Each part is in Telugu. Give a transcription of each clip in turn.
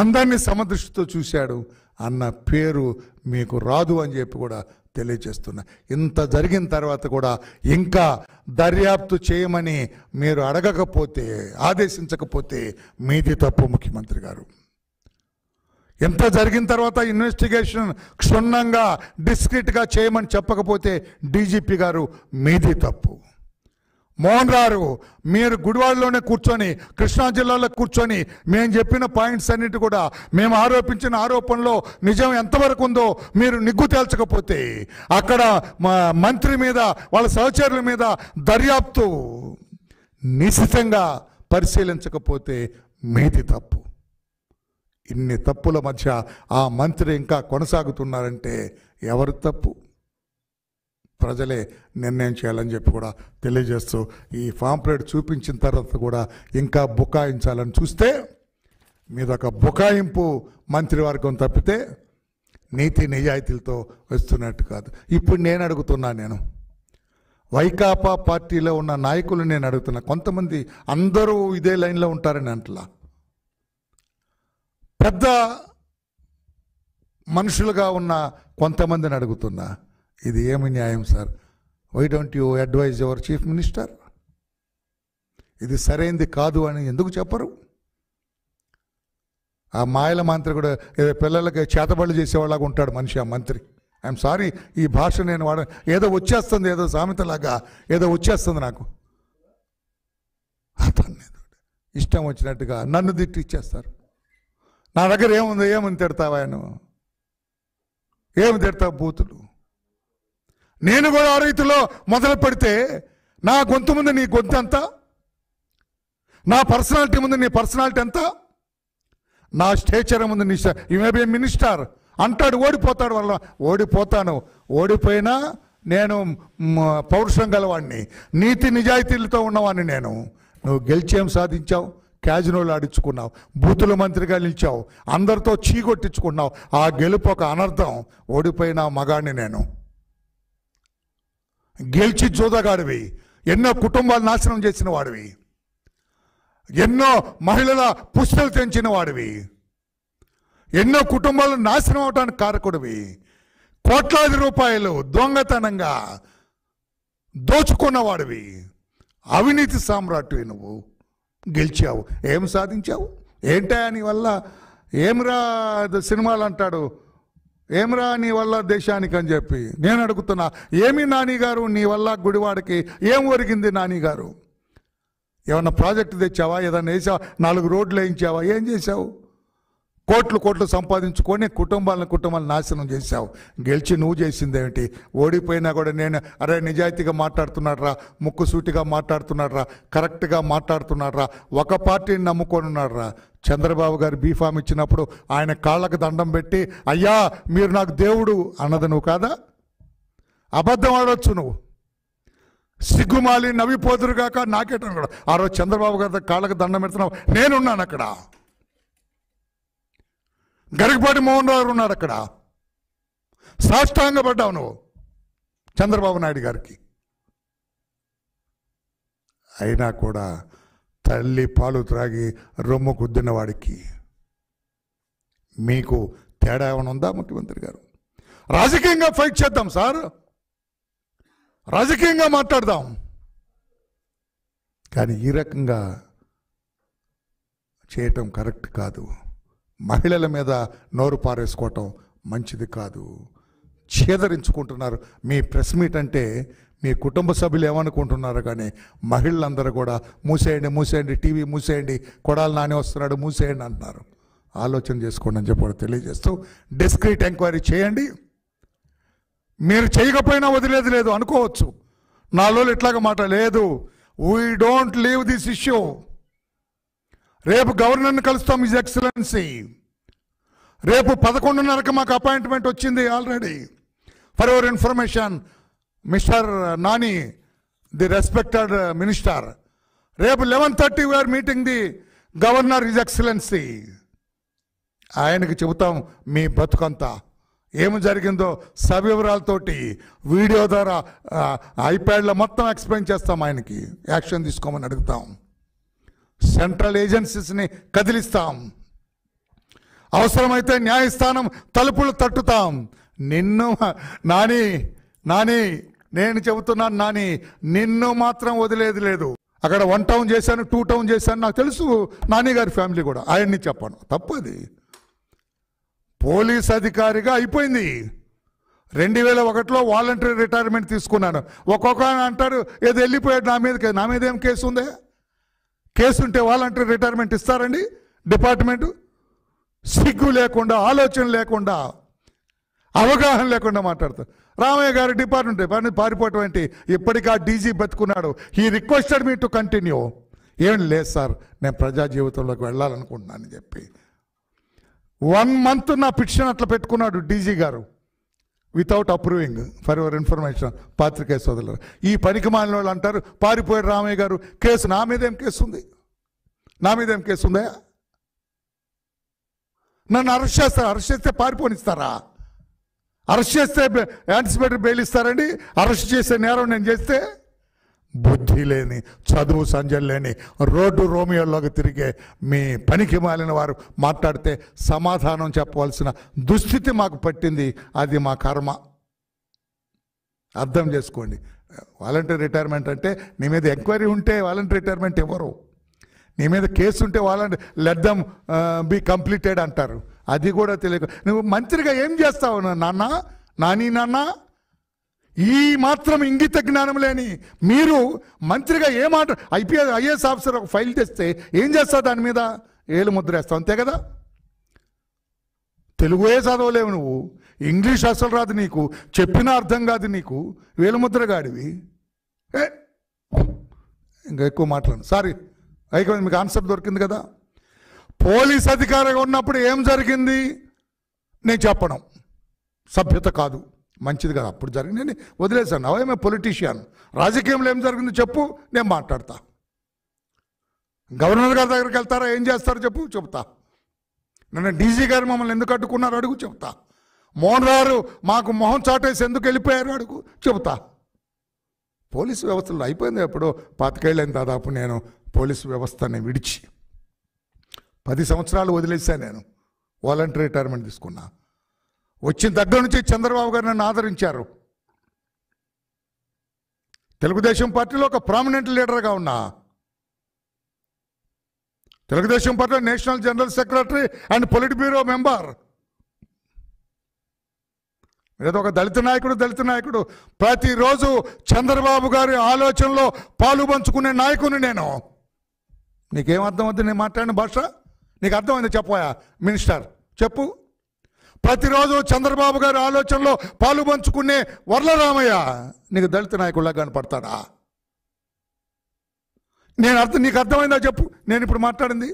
అందాన్ని సమదృష్టితో చూశాడు అన్న పేరు మీకు రాదు అని చెప్పి కూడా తెలియజేస్తున్నా ఇంత జరిగిన తర్వాత కూడా ఇంకా దర్యాప్తు చేయమని మీరు అడగకపోతే ఆదేశించకపోతే మీది తప్పు ముఖ్యమంత్రి గారు ఎంత జరిగిన తర్వాత ఇన్వెస్టిగేషన్ క్షుణ్ణంగా డిస్క్రిట్గా చేయమని చెప్పకపోతే డీజీపీ గారు మీది తప్పు మోహన్ రారు మీరు గుడివాడలోనే కూర్చొని కృష్ణా జిల్లాలో కూర్చొని మేము చెప్పిన పాయింట్స్ అన్నిటి కూడా మేము ఆరోపించిన ఆరోపణలో నిజం ఎంతవరకు ఉందో మీరు నిగ్గు తేల్చకపోతే అక్కడ మంత్రి మీద వాళ్ళ సహచరుల మీద దర్యాప్తు నిశ్చితంగా పరిశీలించకపోతే మీది తప్పు ఇన్ని తప్పుల మధ్య ఆ మంత్రి ఇంకా కొనసాగుతున్నారంటే ఎవరు తప్పు ప్రజలే నిర్ణయం చేయాలని చెప్పి కూడా తెలియజేస్తూ ఈ ప్లేట్ చూపించిన తర్వాత కూడా ఇంకా బుకాయించాలని చూస్తే మీద ఒక బుకాయింపు మంత్రివర్గం తప్పితే నీతి నిజాయితీలతో వస్తున్నట్టు కాదు ఇప్పుడు నేను అడుగుతున్నా నేను వైకాపా పార్టీలో ఉన్న నాయకులు నేను అడుగుతున్నా కొంతమంది అందరూ ఇదే లైన్లో ఉంటారని అంటలా పెద్ద మనుషులుగా ఉన్న కొంతమందిని అడుగుతున్నా ఇది ఏమి న్యాయం sir why don't you advise your chief minister ఇది సరైంది కాదు అని ఎందుకు చెప్పరు ఆ మాయల మంత్రి కూడా ఏదో పిల్లలకి చేతబళ్ళు చేసేవాళ్ళగా ఉంటాడు మనిషి ఆ మంత్రి ఐఎమ్ సారీ ఈ భాష నేను వాడ ఏదో వచ్చేస్తుంది ఏదో సామెతలాగా ఏదో వచ్చేస్తుంది నాకు ఇష్టం వచ్చినట్టుగా నన్ను ఇచ్చేస్తారు నా దగ్గర ఏముంది ఏమని తిడతావు ఆయన ఏమి తిడతావు బూతులు నేను కూడా ఆ రీతిలో మొదలు పెడితే నా గొంతు ముందు నీ గొంతు ఎంత నా పర్సనాలిటీ ముందు నీ పర్సనాలిటీ ఎంత నా స్టేచర్ ముందు నీ యు మే మినిస్టర్ అంటాడు ఓడిపోతాడు వల్ల ఓడిపోతాను ఓడిపోయినా నేను పౌరుషం గలవాడిని నీతి నిజాయితీలతో ఉన్నవాడిని నేను నువ్వు గెలిచేం సాధించావు క్యాజినోలు ఆడించుకున్నావు బూతుల మంత్రిగా నిలిచావు అందరితో చీకొట్టించుకున్నావు ఆ గెలుపు ఒక అనర్థం ఓడిపోయిన మగాడిని నేను గెలిచి జోదగాడివి ఎన్నో కుటుంబాలు నాశనం చేసిన వాడివి ఎన్నో మహిళల పుష్పలు తెంచిన వాడివి ఎన్నో కుటుంబాలు నాశనం అవడానికి కారకుడివి కోట్లాది రూపాయలు దొంగతనంగా దోచుకున్నవాడివి అవినీతి సామ్రాట్వి నువ్వు గెలిచావు ఏం సాధించావు ఏంటా అని వల్ల ఏమిరా సినిమాలు అంటాడు ఏమ్రా నీ వల్ల దేశానికి అని చెప్పి నేను అడుగుతున్నా ఏమి నానిగారు నీ వల్ల గుడివాడికి ఏం ఒరిగింది నానిగారు ఏమన్నా ప్రాజెక్ట్ తెచ్చావా ఏదన్నా వేసావా నాలుగు రోడ్లు వేయించావా ఏం చేసావు కోట్లు కోట్లు సంపాదించుకొని కుటుంబాలను కుటుంబాలను నాశనం చేశావు గెలిచి నువ్వు చేసిందేమిటి ఓడిపోయినా కూడా నేను అరే నిజాయితీగా మాట్లాడుతున్నాడరా ముక్కుసూటిగా మాట్లాడుతున్నాడరా కరెక్ట్గా మాట్లాడుతున్నాడరా ఒక పార్టీని నమ్ముకొని ఉన్నాడరా చంద్రబాబు గారు బీఫామ్ ఇచ్చినప్పుడు ఆయన కాళ్ళకు దండం పెట్టి అయ్యా మీరు నాకు దేవుడు అన్నది నువ్వు కాదా అబద్ధం ఆడవచ్చు నువ్వు సిగ్గుమాలి నవ్విపోదురుగాక నాకేటను కూడా ఆ రోజు చంద్రబాబు గారి కాళ్ళకు దండం పెడుతున్నావు నేనున్నాను అక్కడ గరగపాటి మోహన్ రావు ఉన్నాడు అక్కడ సాష్టాంగపడ్డావు నువ్వు చంద్రబాబు నాయుడు గారికి అయినా కూడా తల్లి పాలు త్రాగి రొమ్ము కుద్దిన వాడికి మీకు తేడా ఏమైనా ఉందా ముఖ్యమంత్రి గారు రాజకీయంగా ఫైట్ చేద్దాం సార్ రాజకీయంగా మాట్లాడదాం కానీ ఈ రకంగా చేయటం కరెక్ట్ కాదు మహిళల మీద నోరు పారేసుకోవటం మంచిది కాదు ఛేదరించుకుంటున్నారు మీ ప్రెస్ మీట్ అంటే మీ కుటుంబ సభ్యులు ఏమనుకుంటున్నారు కానీ మహిళలందరూ కూడా మూసేయండి మూసేయండి టీవీ మూసేయండి కొడాలి నాని వస్తున్నాడు మూసేయండి అంటున్నారు ఆలోచన చేసుకోండి అని చెప్పి తెలియజేస్తూ డిస్క్రీట్ ఎంక్వైరీ చేయండి మీరు చేయకపోయినా వదిలేదు లేదు అనుకోవచ్చు నాలో ఇట్లాగా మాట లేదు we don't leave this issue రేపు గవర్నర్ని కలుస్తాం ఇస్ ఎక్సలెన్సీ రేపు పదకొండున్నరకు మాకు అపాయింట్మెంట్ వచ్చింది already for your information mister Nani the respected minister రేపు eleven thirty we're meeting the governor his excellency ఆయనకి చెబుతాం మీ బతుకంతా ఏమి జరిగిందో సవివరాలతోటి వీడియో ద్వారా ఐప్యాడ్లో మొత్తం ఎక్స్ప్లెయిన్ చేస్తాం ఆయనకి యాక్షన్ తీసుకోమని అడుగుతాం సెంట్రల్ ఏజెన్సీస్ని కదిలిస్తాం అవసరమైతే న్యాయస్థానం తలుపులు తట్టుతాం నిన్ను నాని నాని నేను చెబుతున్నాను నాని నిన్ను మాత్రం వదిలేది లేదు అక్కడ వన్ టౌన్ చేశాను టూ టౌన్ చేశాను నాకు తెలుసు నాని గారి ఫ్యామిలీ కూడా ఆయన్ని చెప్పాను తప్పది పోలీస్ అధికారిగా అయిపోయింది రెండు వేల ఒకటిలో వాలంటరీ రిటైర్మెంట్ తీసుకున్నాను ఒక్కొక్క అంటారు ఏదో వెళ్ళిపోయాడు నా మీద నా మీద ఏం కేసు ఉందే కేసుంటే వాలంటీర్ రిటైర్మెంట్ ఇస్తారండి డిపార్ట్మెంటు సిగ్గు లేకుండా ఆలోచన లేకుండా అవగాహన లేకుండా మాట్లాడతారు రామయ్య గారి డిపార్ట్మెంట్ పారిపోవటం ఇప్పటికీ ఆ డీజీ బతుకున్నాడు ఈ రిక్వెస్టెడ్ మీ టు కంటిన్యూ ఏం లేదు సార్ నేను ప్రజా జీవితంలోకి వెళ్ళాలనుకుంటున్నాను అని చెప్పి వన్ మంత్ నా పిటిషన్ అట్లా పెట్టుకున్నాడు డీజీ గారు without approving for your information పాత్రికేయ సోదరులు ఈ పనికి మాలిన వాళ్ళు అంటారు పారిపోయారు రామయ్య గారు కేసు నా మీదేం కేసు ఉంది నా మీదేం కేసు ఉందా నన్ను అరెస్ట్ చేస్తారు అరెస్ట్ చేస్తే పారిపోనిస్తారా అరెస్ట్ చేస్తే యాంటిసిపేటరీ బెయిల్ ఇస్తారండి అరెస్ట్ చేసే నేరం నేను చేస్తే బుద్ధి లేని చదువు సంజలు లేని రోడ్డు రోమియోల్లోకి తిరిగే మీ పనికి మాలిన వారు మాట్లాడితే సమాధానం చెప్పవలసిన దుస్థితి మాకు పట్టింది అది మా కర్మ అర్థం చేసుకోండి వాలంటీర్ రిటైర్మెంట్ అంటే నీ మీద ఎంక్వైరీ ఉంటే వాలంటీర్ రిటైర్మెంట్ ఇవ్వరు నీ మీద కేసు ఉంటే వాలంటీ లెట్ దమ్ బీ కంప్లీటెడ్ అంటారు అది కూడా తెలియక నువ్వు మంత్రిగా ఏం చేస్తావు నాన్న నాని నాన్న ఈ మాత్రం ఇంగిత జ్ఞానం లేని మీరు మంత్రిగా ఏ మాట ఐపీఎస్ ఐఏఎస్ ఆఫీసర్ ఒక ఫైల్ తెస్తే ఏం చేస్తా దాని మీద ఏలు వేస్తావు అంతే కదా తెలుగుయే చదవలేవు నువ్వు ఇంగ్లీష్ అసలు రాదు నీకు చెప్పిన అర్థం కాదు నీకు వేలుముద్ర గాడివి ఏ ఇంకా ఎక్కువ మాట్లాడు సారీ అయిపోయింది మీకు ఆన్సర్ దొరికింది కదా పోలీస్ అధికారిగా ఉన్నప్పుడు ఏం జరిగింది నేను చెప్పడం సభ్యత కాదు మంచిది కాదు అప్పుడు జరిగింది నేను వదిలేశాను అవే ఏ పొలిటీషియన్ రాజకీయంలో ఏం జరిగిందో చెప్పు నేను మాట్లాడతా గవర్నర్ గారి దగ్గరికి వెళ్తారా ఏం చేస్తారో చెప్పు చెప్తా నన్ను డీజీ గారు మమ్మల్ని ఎందుకు అడ్డుకున్నారు అడుగు చెప్తా మోహన్ గారు మాకు మొహం చాటేసి ఎందుకు వెళ్ళిపోయారు అడుగు చెబుతా పోలీసు వ్యవస్థలో అయిపోయింది ఎప్పుడో పాతికేళ్ళైన దాదాపు నేను పోలీసు వ్యవస్థని విడిచి పది సంవత్సరాలు వదిలేశాను నేను వాలంటీ రిటైర్మెంట్ తీసుకున్నాను వచ్చిన దగ్గర నుంచి చంద్రబాబు గారు నన్ను ఆదరించారు తెలుగుదేశం పార్టీలో ఒక ప్రామినెంట్ లీడర్గా ఉన్నా తెలుగుదేశం పార్టీలో national general secretary and politburo member ఏదో ఒక దళిత నాయకుడు దళిత నాయకుడు ప్రతిరోజు చంద్రబాబు గారి ఆలోచనలో పాలు పంచుకునే నాయకుని నేను నీకేం అర్థమవుతుంది అవుతుంది నేను మాట్లాడిన భాష నీకు అర్థమైంది చెప్పాయా మినిస్టర్ చెప్పు ప్రతిరోజు చంద్రబాబు గారి ఆలోచనలో పాలు పంచుకునే వరలరామయ్య నీకు దళిత నాయకుడిలా కనపడతాడా నేను అర్థం నీకు అర్థమైందా చెప్పు నేను ఇప్పుడు మాట్లాడింది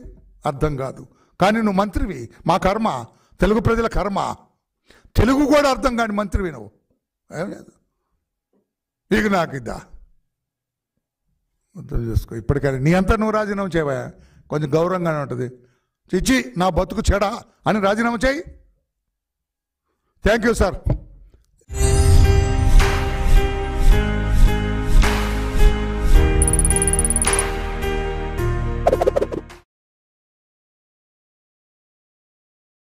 అర్థం కాదు కానీ నువ్వు మంత్రివి మా కర్మ తెలుగు ప్రజల కర్మ తెలుగు కూడా అర్థం కాని మంత్రివి నువ్వు ఏం లేదు నీకు నాకు ఇద్దా అర్థం చేసుకో ఇప్పటికైనా నీ అంతా నువ్వు రాజీనామా చేయవా కొంచెం గౌరవంగానే ఉంటుంది చిచ్చి నా బతుకు చెడా అని రాజీనామా చేయి Thank you, sir.